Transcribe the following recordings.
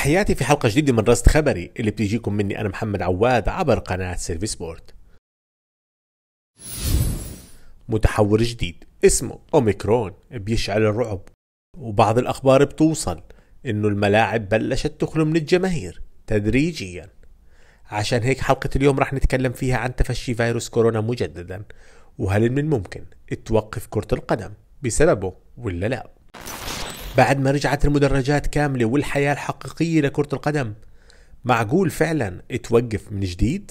تحياتي في حلقة جديدة من رصد خبري اللي بتجيكم مني أنا محمد عواد عبر قناة سيرفيس بورد متحور جديد اسمه أوميكرون بيشعل الرعب وبعض الأخبار بتوصل إنه الملاعب بلشت تخلو من الجماهير تدريجيا عشان هيك حلقة اليوم رح نتكلم فيها عن تفشي فيروس كورونا مجددا وهل من الممكن توقف كرة القدم بسببه ولا لأ بعد ما رجعت المدرجات كاملة والحياة الحقيقية لكرة القدم معقول فعلا توقف من جديد؟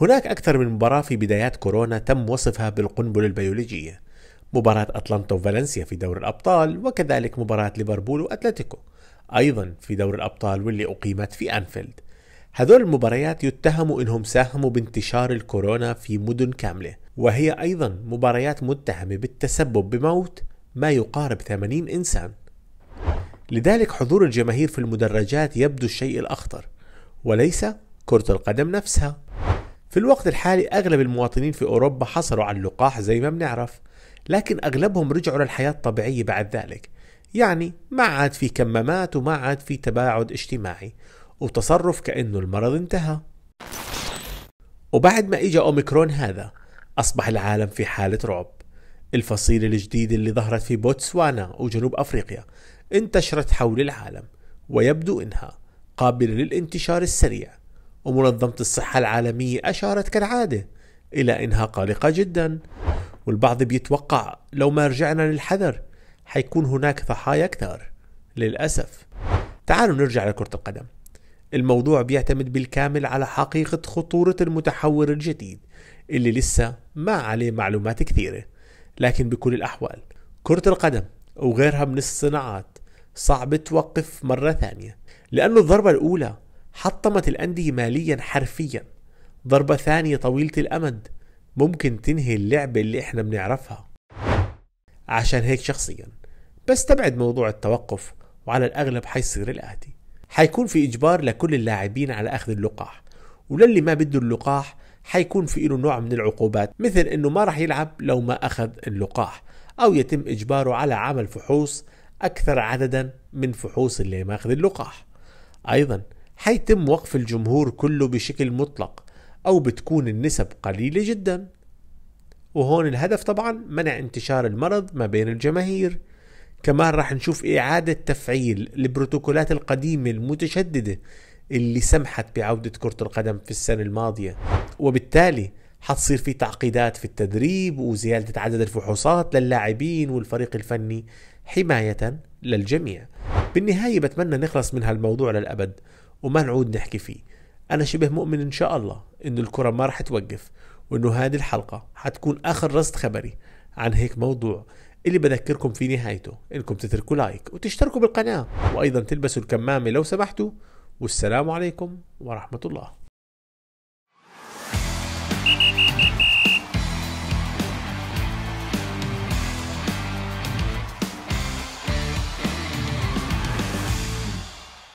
هناك أكثر من مباراة في بدايات كورونا تم وصفها بالقنبلة البيولوجية مباراة أتلانتا وفالنسيا في دور الأبطال وكذلك مباراة ليفربول وأتلتيكو أيضا في دور الأبطال واللي أقيمت في أنفيلد هذول المباريات يتهموا انهم ساهموا بانتشار الكورونا في مدن كاملة وهي ايضا مباريات متهمة بالتسبب بموت ما يقارب 80 إنسان لذلك حضور الجماهير في المدرجات يبدو الشيء الأخطر وليس كرة القدم نفسها في الوقت الحالي أغلب المواطنين في أوروبا حصلوا على اللقاح زي ما بنعرف لكن أغلبهم رجعوا للحياة الطبيعية بعد ذلك يعني ما عاد في كمامات وما عاد في تباعد اجتماعي وتصرف كأنه المرض انتهى وبعد ما إجا أوميكرون هذا أصبح العالم في حالة رعب الفصيلة الجديدة اللي ظهرت في بوتسوانا وجنوب أفريقيا انتشرت حول العالم ويبدو أنها قابلة للانتشار السريع ومنظمة الصحة العالمية أشارت كالعادة إلى أنها قلقة جدا والبعض بيتوقع لو ما رجعنا للحذر حيكون هناك ضحايا كثار للأسف تعالوا نرجع لكرة القدم الموضوع بيعتمد بالكامل على حقيقة خطورة المتحور الجديد اللي لسه ما عليه معلومات كثيرة لكن بكل الأحوال كرة القدم وغيرها من الصناعات صعب توقف مرة ثانية لأن الضربة الأولى حطمت الأندية ماليا حرفيا ضربة ثانية طويلة الأمد ممكن تنهي اللعبة اللي احنا بنعرفها عشان هيك شخصيا بستبعد موضوع التوقف وعلى الأغلب حيصير الآتي حيكون في إجبار لكل اللاعبين على أخذ اللقاح وللي ما بده اللقاح حيكون في له نوع من العقوبات مثل انه ما راح يلعب لو ما اخذ اللقاح او يتم اجباره على عمل فحوص اكثر عددا من فحوص اللي ماخذ اللقاح ايضا حيتم وقف الجمهور كله بشكل مطلق او بتكون النسب قليله جدا وهون الهدف طبعا منع انتشار المرض ما بين الجماهير كمان راح نشوف إعادة تفعيل البروتوكولات القديمة المتشددة اللي سمحت بعودة كرة القدم في السنة الماضية وبالتالي حتصير في تعقيدات في التدريب وزيادة عدد الفحوصات للاعبين والفريق الفني حماية للجميع بالنهاية بتمنى نخلص من هالموضوع للأبد وما نعود نحكي فيه أنا شبه مؤمن إن شاء الله إنه الكرة ما رح توقف وإنه هذه الحلقة حتكون آخر رصد خبري عن هيك موضوع اللي بذكركم في نهايته إنكم تتركوا لايك وتشتركوا بالقناة وأيضا تلبسوا الكمامة لو سمحتوا والسلام عليكم ورحمة الله